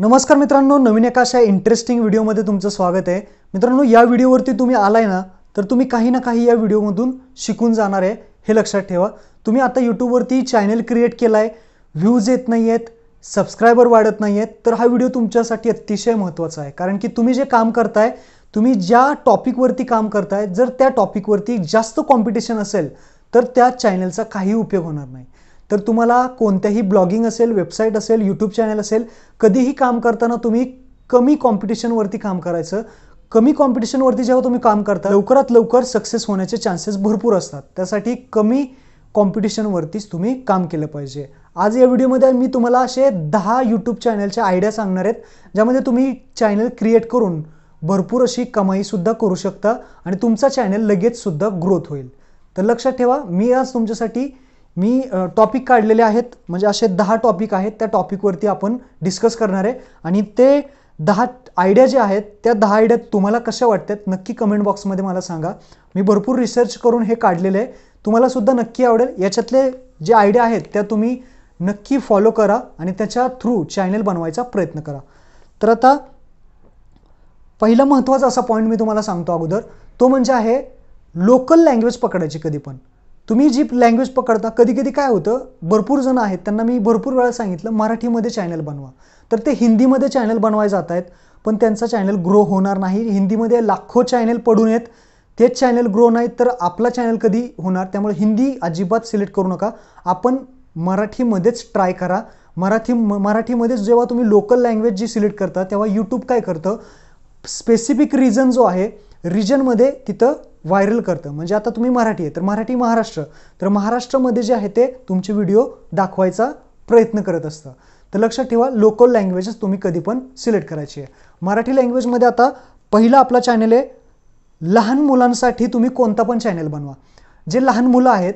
नमस्कार मित्रांनो नवीन एका अशा इंटरेस्टिंग व्हिडिओमध्ये तुमचं स्वागत आहे मित्रांनो या व्हिडिओवरती तुम्ही आलाय ना तर तुम्ही काही ना काही या व्हिडिओमधून शिकून जाणार आहे हे लक्षात ठेवा तुम्ही आता यूट्यूबवरती चॅनल क्रिएट केला आहे व्ह्यूज येत नाही आहेत सबस्क्रायबर वाढत नाही आहेत तर हा व्हिडिओ तुमच्यासाठी अतिशय महत्त्वाचा आहे कारण की तुम्ही जे काम करताय तुम्ही ज्या टॉपिकवरती काम करताय जर त्या टॉपिकवरती जास्त कॉम्पिटिशन असेल तर त्या चॅनलचा काही उपयोग होणार नाही तर तुम्हाला कोणत्याही ब्लॉगिंग असेल वेबसाईट असेल यूट्यूब चॅनल असेल कधीही काम करताना तुम्ही कमी कॉम्पिटिशनवरती काम करायचं कमी कॉम्पिटिशनवरती जेव्हा तुम्ही काम करता लवकरात लवकर सक्सेस होण्याचे चान्सेस भरपूर असतात त्यासाठी कमी कॉम्पिटिशनवरतीच तुम्ही काम केलं पाहिजे आज या व्हिडिओमध्ये मी तुम्हाला असे दहा यूट्यूब चॅनलचे आयडिया सांगणार आहेत ज्यामध्ये तुम्ही चॅनल क्रिएट करून भरपूर अशी कमाईसुद्धा करू शकता आणि तुमचा चॅनल लगेचसुद्धा ग्रोथ होईल तर लक्षात ठेवा मी आज तुमच्यासाठी मी टॉपिक काढलेले आहेत म्हणजे असे दहा टॉपिक आहेत त्या टॉपिकवरती आपण डिस्कस करणार आहे आणि ते दहा आयडिया जे आहेत त्या दहा आयडिया तुम्हाला कशा वाटतात नक्की कमेंट बॉक्समध्ये मला सांगा मी भरपूर रिसर्च करून हे काढलेले आहे तुम्हालासुद्धा नक्की आवडेल याच्यातले जे आयडिया आहेत त्या तुम्ही नक्की फॉलो करा आणि त्याच्या थ्रू चॅनल बनवायचा प्रयत्न करा तर आता पहिला महत्त्वाचा असा पॉईंट मी तुम्हाला सांगतो अगोदर तो म्हणजे आहे लोकल लँग्वेज पकडायची कधी पण तुम्ही जी लँग्वेज पकडता कधी कधी काय होतं भरपूर जण आहेत त्यांना मी भरपूर वेळा सांगितलं मराठीमध्ये चॅनल बनवा तर ते हिंदीमध्ये चॅनल बनवाय जात आहेत पण त्यांचा चॅनल ग्रो होणार नाही हिंदीमध्ये लाखो चॅनल पडून आहेत तेच चॅनल ग्रो नाहीत तर आपला चॅनल कधी होणार त्यामुळे हिंदी अजिबात सिलेक्ट करू नका आपण मराठीमध्येच ट्राय करा मराठी म मराठीमध्येच जेव्हा तुम्ही लोकल लँग्वेज जी सिलेक्ट करता तेव्हा यूट्यूब काय करतं स्पेसिफिक रिजन जो आहे रिजनमध्ये तिथं व्हायरल करतं म्हणजे आता तुम्ही मराठी आहे तर मराठी महाराष्ट्र तर महाराष्ट्रामध्ये जे आहे ते तुमचे व्हिडिओ दाखवायचा प्रयत्न करत असतं तर लक्षात ठेवा लोकल लँग्वेजेस तुम्ही कधी पण सिलेक्ट करायची आहे मराठी लँग्वेजमध्ये आता पहिला आपला चॅनल आहे लहान मुलांसाठी तुम्ही कोणता पण चॅनल बनवा जे लहान मुलं आहेत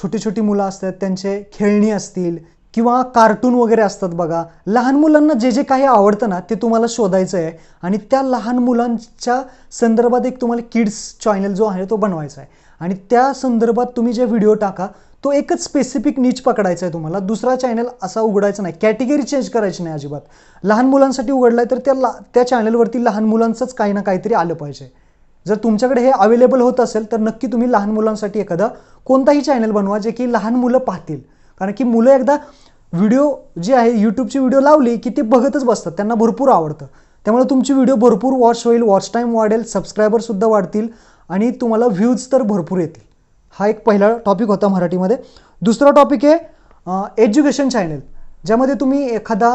छोटी छोटी मुलं असतात त्यांचे खेळणी असतील किंवा कार्टून वगैरे असतात बघा लहान मुलांना जे जे काही आवडतं ना ते तुम्हाला शोधायचं आहे आणि त्या लहान मुलांच्या संदर्भात एक तुम्हाला किड्स चॅनल जो आहे तो बनवायचा आहे आणि त्या संदर्भात तुम्ही जे व्हिडिओ टाका तो एकच स्पेसिफिक नीच पकडायचा आहे तुम्हाला दुसरा चॅनल असा उघडायचा नाही कॅटेगरी चेंज करायची नाही अजिबात लहान मुलांसाठी उघडलाय तर त्या ला त्या चॅनलवरती लहान मुलांचंच काही ना काहीतरी आलं पाहिजे जर तुमच्याकडे हे अवेलेबल होत असेल तर नक्की तुम्ही लहान मुलांसाठी एखादा कोणताही चॅनल बनवा जे की लहान मुलं पाहतील कारण की मुलं एकदा व्हिडिओ जे आहे यूट्यूबची व्हिडिओ लावली की ते बघतच बसतात त्यांना भरपूर आवडतं त्यामुळे तुमची व्हिडिओ भरपूर वॉच होईल वॉच टाईम वाढेल सबस्क्रायबरसुद्धा वाढतील आणि तुम्हाला व्ह्यूज तर भरपूर येतील हा एक पहिला टॉपिक होता मराठीमध्ये दुसरा टॉपिक आहे एज्युकेशन चॅनेल ज्यामध्ये तुम्ही एखादा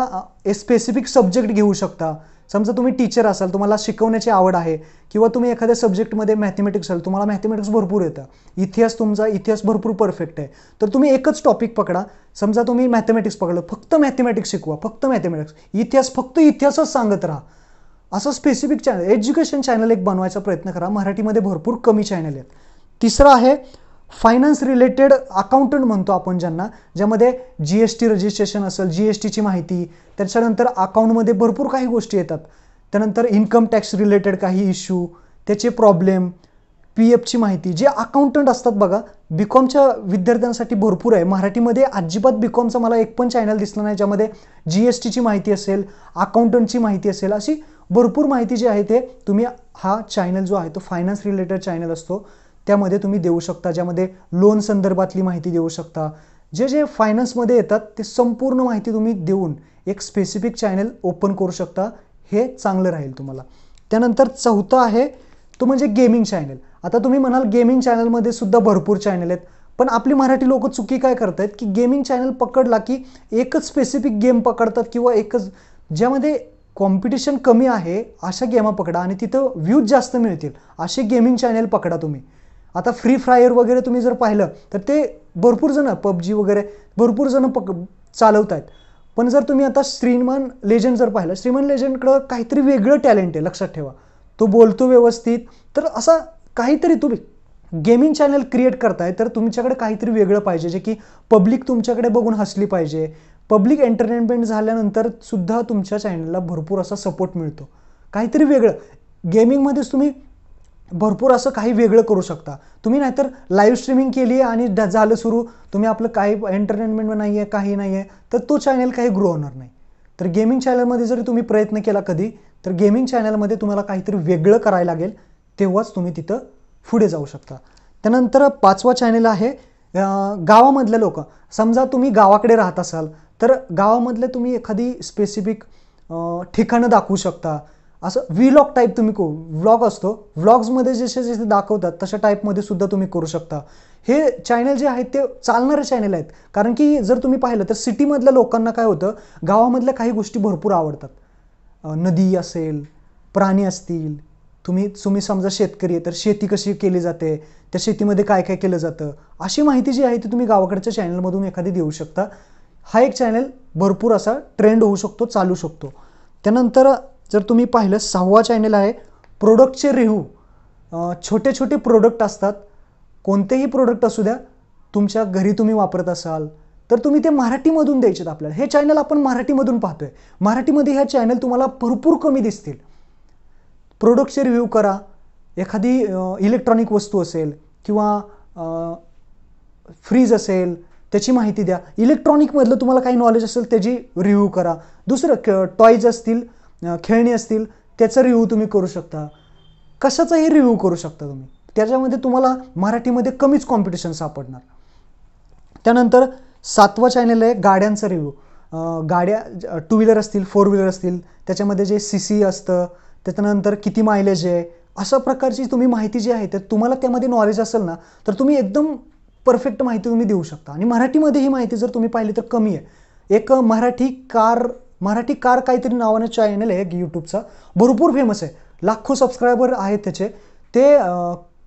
स्पेसिफिक सब्जेक्ट घेऊ शकता समजा तुम्ही टीचर असाल तुम्हाला शिकवण्याची आवड आहे किंवा तुम्ही एखाद्या सब्जेक्टमध्ये मॅथमॅटिक्स असाल तुम्हाला मॅथमॅटिक्स भरपूर येतं इतिहास तुमचा इतिहास भरपूर परफेक्ट आहे तर तुम्ही एकच टॉपिक पकडा समजा तुम्ही मॅथमॅटिक्स पकडलं फक्त मॅथमॅटिक्स शिकवा फक्त मॅथमॅटिक्स इतिहास फक्त इतिहासच सांगत राहा असं स्पेसिफिक चॅनल एज्युकेशन चॅनल एक बनवायचा प्रयत्न करा मराठीमध्ये भरपूर कमी चॅनल आहेत तिसरं आहे फायनान्स रिलेटेड अकाउंटंट म्हणतो आपण ज्यांना ज्यामध्ये जी एस टी रजिस्ट्रेशन असेल जी एस टीची माहिती त्याच्यानंतर अकाउंटमध्ये भरपूर काही गोष्टी येतात त्यानंतर इन्कम टॅक्स रिलेटेड काही इश्यू त्याचे प्रॉब्लेम पी एफची माहिती जे अकाउंटंट असतात बघा बीकॉमच्या विद्यार्थ्यांसाठी भरपूर आहे मराठीमध्ये अजिबात बीकॉमचा मला एक पण चॅनल दिसलं नाही ज्यामध्ये जी एस टीची माहिती असेल अकाउंटंटची माहिती असेल अशी भरपूर माहिती जी आहे ते तुम्ही हा चॅनल जो आहे तो फायनान्स रिलेटेड चॅनल असतो त्यामध्ये तुम्ही देऊ शकता ज्यामध्ये लोन संदर्भातली माहिती देऊ शकता जे जे फायनान्समध्ये येतात ते संपूर्ण माहिती तुम्ही देऊन एक स्पेसिफिक चॅनल ओपन करू शकता हे चांगलं राहील तुम्हाला त्यानंतर चौथं आहे तो म्हणजे गेमिंग चॅनल आता तुम्ही म्हणाल गेमिंग चॅनलमध्ये सुद्धा भरपूर चॅनल आहेत पण आपली मराठी लोक चुकी काय करत आहेत की गेमिंग चॅनल पकडला की एकच स्पेसिफिक गेम पकडतात किंवा एकच ज्यामध्ये कॉम्पिटिशन कमी आहे अशा गेमा पकडा आणि तिथं व्ह्यूज जास्त मिळतील असे गेमिंग चॅनल पकडा तुम्ही आता फ्री फायर वगैरे तुम्ही जर पाहिलं तर ते भरपूर जणं पबजी वगैरे भरपूर जणं पक चालवत आहेत पण जर तुम्ही आता श्रीमान लेजंड जर पाहिलं श्रीमान लेजंडकडं काहीतरी वेगळं टॅलेंट आहे लक्षात ठेवा तो बोलतो व्यवस्थित तर असा काहीतरी तुम्ही गेमिंग चॅनल क्रिएट करताय तर तुमच्याकडे काहीतरी वेगळं पाहिजे जे की पब्लिक तुमच्याकडे बघून हसली पाहिजे पब्लिक एंटरटेनमेंट झाल्यानंतर सुद्धा तुमच्या चॅनलला भरपूर असा सपोर्ट मिळतो काहीतरी वेगळं गेमिंगमध्येच तुम्ही भरपूर असं काही वेगळं करू शकता तुम्ही नाहीतर लाईव्ह स्ट्रीमिंग केली आहे आणि झालं सुरू तुम्ही आपलं काही एंटरटेनमेंट नाही आहे काही नाही आहे तर तो चॅनल काही ग्रो होणार नाही तर गेमिंग चॅनलमध्ये जरी तुम्ही प्रयत्न केला कधी तर गेमिंग चॅनलमध्ये तुम्हाला काहीतरी वेगळं करायला लागेल तेव्हाच तुम्ही तिथं पुढे जाऊ शकता त्यानंतर पाचवा चॅनल आहे गावामधले लोक समजा तुम्ही गावाकडे राहत असाल तर गावामधले तुम्ही एखादी स्पेसिफिक ठिकाणं दाखवू शकता असं व्हिलॉग टाईप तुम्ही को व्लॉग असतो व्लॉग्समध्ये जसे जसे दाखवतात तशा टाईपमध्ये सुद्धा तुम्ही करू शकता हे चॅनल जे आहेत ते चालणारे चॅनल आहेत कारण की जर तुम्ही पाहिलं तर सिटीमधल्या लोकांना काय होतं गावामधल्या काही गोष्टी भरपूर आवडतात नदी असेल प्राणी असतील तुम्ही तुम्ही समजा शेतकरी आहे तर शेती कशी केली जाते त्या शेतीमध्ये काय काय केलं जातं अशी माहिती जी आहे ती तुम्ही गावाकडच्या चॅनलमधून एखादी देऊ शकता हा एक चॅनल भरपूर असा ट्रेंड होऊ शकतो चालू शकतो त्यानंतर जर तुम्ही पाहिलं सहावा चॅनल आहे प्रोडक्टचे रिव्ह्यू छोटे छोटे प्रोडक्ट असतात कोणतेही प्रोडक्ट असू द्या तुमच्या घरी तुम्ही वापरत असाल तर तुम्ही ते मराठीमधून द्यायचेत आपल्याला हे चॅनल आपण मराठीमधून पाहतोय मराठीमध्ये ह्या चॅनल तुम्हाला भरपूर कमी दिसतील प्रोडक्टचे रिव्ह्यू करा एखादी इलेक्ट्रॉनिक वस्तू असेल किंवा फ्रीज असेल त्याची माहिती द्या इलेक्ट्रॉनिकमधलं तुम्हाला काही नॉलेज असेल त्याची रिव्ह्यू करा दुसरं टॉयज असतील खेळणी असतील त्याचा रिव्ह्यू तुम्ही करू शकता कशाचाही रिव्ह्यू करू शकता तुम्ही त्याच्यामध्ये तुम्हाला मराठीमध्ये कमीच कॉम्पिटिशन सापडणार त्यानंतर सातवा चॅनल आहे गाड्यांचा रिव्ह्यू गाड्या टू व्हीलर असतील फोर व्हीलर असतील त्याच्यामध्ये जे सी सी असतं त्याच्यानंतर किती मायलेज आहे अशा प्रकारची तुम्ही माहिती जी आहे तर तुम्हाला त्यामध्ये नॉलेज असेल ना तर तुम्ही एकदम परफेक्ट माहिती तुम्ही देऊ शकता आणि मराठीमध्ये ही माहिती जर तुम्ही पाहिली तर कमी आहे एक मराठी कार मराठी कार काहीतरी नावाने चॅनल आहे यूट्यूबचा भरपूर फेमस आहे लाखो सबस्क्रायबर आहेत त्याचे ते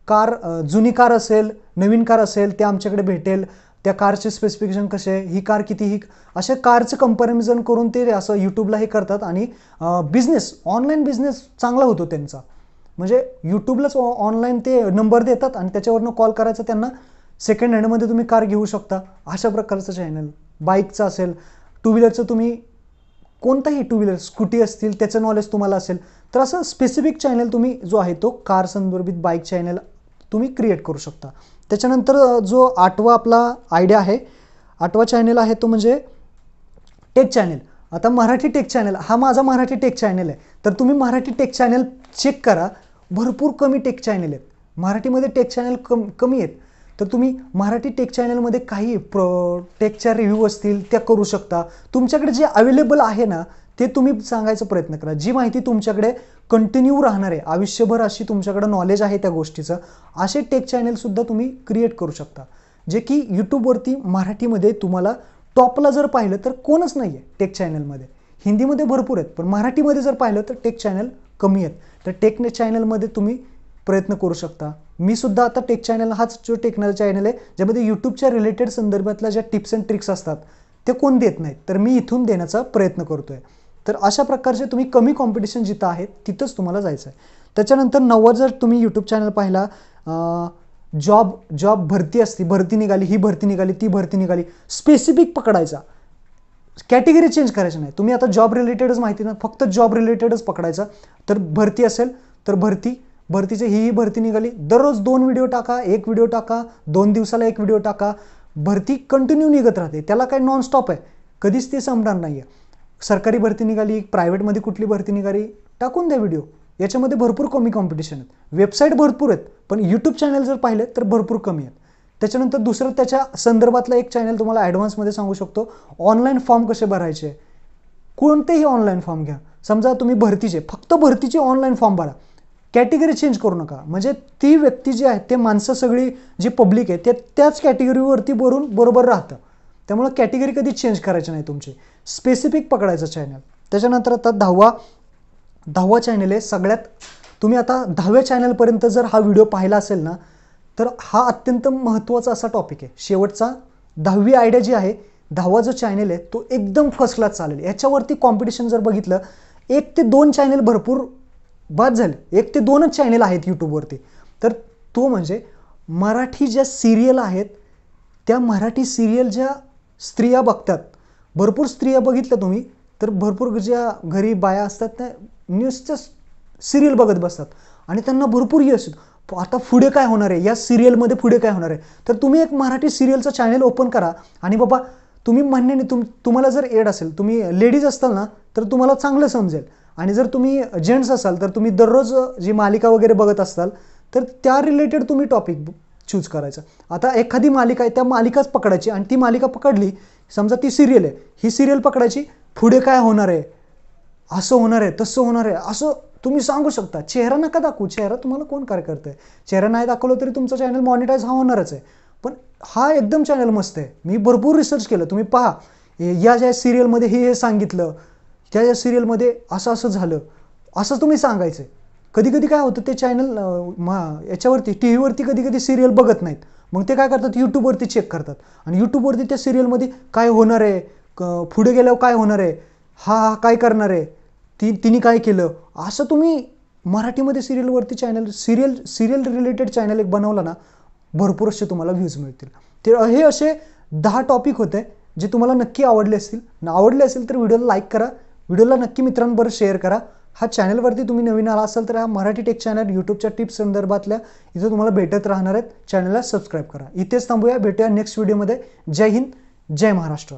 कार जुनी कार असेल नवीन कार असेल ते आमच्याकडे भेटेल त्या कारचे स्पेसिफिकेशन कसे ही कार किती ही अशा कारचं कंपॅरिझन करून ते असं यूट्यूबला हे करतात आणि बिझनेस ऑनलाईन बिझनेस चांगला होतो त्यांचा म्हणजे यूट्यूबलाच ऑनलाईन ते नंबर देतात आणि त्याच्यावरनं कॉल करायचा त्यांना सेकंड हँडमध्ये तुम्ही कार घेऊ शकता अशा प्रकारचं चॅनल बाईकचं असेल टू व्हीलरचं तुम्ही कोणताही टू व्हीलर स्कूटी असतील त्याचं नॉलेज तुम्हाला असेल तर असं स्पेसिफिक चॅनल तुम्ही जो आहे तो कार संदर्भित बाईक चॅनल तुम्ही क्रिएट करू शकता त्याच्यानंतर जो आठवा आपला आयडिया आहे आठवा चॅनल आहे तो म्हणजे टेक चॅनेल आता मराठी टेक चॅनल हा माझा मराठी टेक चॅनल आहे तर तुम्ही मराठी टेक चॅनल चेक करा भरपूर कमी टेक चॅनल आहेत मराठीमध्ये टेक चॅनल कम कमी आहेत तर तुम्ही मराठी टेक चॅनलमध्ये काही प्र टेकच्या रिव्ह्यू असतील त्या करू शकता तुमच्याकडे जे अवेलेबल आहे ना ते तुम्ही सांगायचा प्रयत्न करा जी माहिती तुमच्याकडे कंटिन्यू राहणार आहे आयुष्यभर अशी तुमच्याकडे नॉलेज आहे त्या गोष्टीचं असे टेक चॅनलसुद्धा तुम्ही क्रिएट करू शकता जे की यूट्यूबवरती मराठीमध्ये तुम्हाला टॉपला जर पाहिलं तर कोणच नाही आहे टेक चॅनलमध्ये हिंदीमध्ये भरपूर आहेत पण मराठीमध्ये जर पाहिलं तर टेक चॅनल कमी आहेत तर टेक चॅनलमध्ये तुम्ही प्रयत्न करू शकता मी सुद्धा आता टेक चॅनल हाच जो टेक्नॉलॉजी चॅनल आहे ज्यामध्ये यूट्यूबच्या रिलेटेड संदर्भातल्या ज्या टिप्स अँड ट्रिक्स असतात ते कोण देत नाहीत तर मी इथून देण्याचा प्रयत्न करतो आहे तर अशा प्रकारचे तुम्ही कमी कॉम्पिटिशन जिथं आहेत तिथंच तुम्हाला जायचं आहे त्याच्यानंतर नव्वद जर तुम्ही यूट्यूब चॅनल पाहिला जॉब जॉब भरती असती भरती निघाली ही भरती निघाली ती भरती निघाली स्पेसिफिक पकडायचा कॅटेगरी चेंज करायची नाही तुम्ही आता जॉब रिलेटेडच माहिती ना फक्त जॉब रिलेटेडच पकडायचा तर भरती असेल तर भरती भरतीचे हीही भरती निघाली दररोज दोन व्हिडिओ टाका एक व्हिडिओ टाका दोन दिवसाला एक व्हिडिओ टाका भरती कंटिन्यू निघत राहते त्याला काय नॉनस्टॉप आहे कधीच ते संपणार नाही आहे सरकारी भरती निघाली प्रायव्हेटमध्ये कुठली भरती निघाली टाकून द्या व्हिडिओ याच्यामध्ये भरपूर कमी कॉम्पिटिशन आहेत वेबसाईट भरपूर आहेत पण यूट्यूब चॅनल जर पाहिले तर भरपूर कमी आहेत त्याच्यानंतर दुसरं त्याच्या संदर्भातला एक चॅनल तुम्हाला ॲडव्हान्समध्ये सांगू शकतो ऑनलाईन फॉर्म कसे भरायचे कोणतेही ऑनलाईन फॉर्म घ्या समजा तुम्ही भरतीचे फक्त भरतीचे ऑनलाईन फॉर्म भरा कॅटेगरी चेंज करू नका म्हणजे ती व्यक्ती जी आहे ते माणसं सगळी जी पब्लिक आहे ते त्याच कॅटेगरीवरती बरून बरोबर राहतं त्यामुळं कॅटेगरी कधी चेंज करायची नाही तुमची स्पेसिफिक पकडायचं चॅनल त्याच्यानंतर आता दहावा दहावा चॅनल आहे सगळ्यात तुम्ही आता दहाव्या चॅनलपर्यंत जर हा व्हिडिओ पाहिला असेल ना तर हा अत्यंत महत्त्वाचा असा टॉपिक आहे शेवटचा दहावी आयडिया जी आहे दहावा जो चॅनल आहे तो एकदम फर्स्ट क्लास चालेल याच्यावरती कॉम्पिटिशन जर बघितलं एक ते दोन चॅनल भरपूर बाद झाले एक ते दोनच चॅनेल आहेत यूट्यूबवरती तर तो म्हणजे मराठी ज्या सिरियल आहेत त्या मराठी सिरियल ज्या स्त्रिया बघतात भरपूर स्त्रिया बघितल्या तुम्ही तर भरपूर ज्या घरी बाया असतात त्या न्यूजचं सिरियल बघत बसतात आणि त्यांना भरपूर यश आता पुढे काय होणार आहे या सिरियलमध्ये पुढे काय होणार आहे तर तुम्ही एक मराठी सिरियलचं चॅनल ओपन करा आणि बाबा तुम्ही म्हणण्याने तुम तुम्हाला जर एड असेल तुम्ही लेडीज असताल ना तर तुम्हाला चांगलं समजेल आणि जर तुम्ही जेंट्स असाल तर तुम्ही दररोज जी मालिका वगैरे बघत असाल तर त्या रिलेटेड तुम्ही टॉपिक चूज करायचं आता एखादी मालिका आहे त्या मालिकाच पकडायची आणि ती मालिका पकडली समजा ती सिरियल आहे ही सिरियल पकडायची पुढे काय होणार आहे असं होणार आहे तसं होणार आहे असं तुम्ही सांगू शकता चेहरा नका दाखवू चेहरा तुम्हाला कोण काय करतंय आहे चेहरा नाही दाखवलं तरी तुमचं चॅनल मॉनिटाईज हा होणारच आहे पण हा एकदम चॅनल मस्त आहे मी भरपूर रिसर्च केलं तुम्ही पहा या ज्या सिरियलमध्ये हे हे सांगितलं त्या या सिरियलमध्ये असं असं झालं असं तुम्ही सांगायचं आहे कधी कधी काय होतं ते चॅनल मा याच्यावरती टी व्हीवरती कधी कधी सिरियल बघत नाहीत मग ते काय करतात यूट्यूबवरती चेक करतात आणि यूट्यूबवरती त्या सिरियलमध्ये काय होणार आहे क पुढे गेल्यावर काय होणार आहे हा हा काय करणार आहे ती तिने काय केलं असं तुम्ही मराठीमध्ये सिरियलवरती channel serial serial related channel एक बनवला ना भरपूर असे तुम्हाला व्ह्यूज मिळतील ते हे असे दहा टॉपिक होते जे तुम्हाला नक्की आवडले असतील आवडले असेल तर व्हिडिओला लाईक करा व्हिडिओला नक्की मित्रांबरोबर शेअर करा हा चॅनलवरती तुम्ही नवीन आला असाल तर हा मराठी टेक चॅनल यूट्यूबच्या टिप्स संदर्भातल्या इथं तुम्हाला भेटत राहणार आहेत चॅनलला सबस्क्राईब करा इथेच थांबूया भेटूया नेक्स्ट व्हिडिओमध्ये जय हिंद जय महाराष्ट्र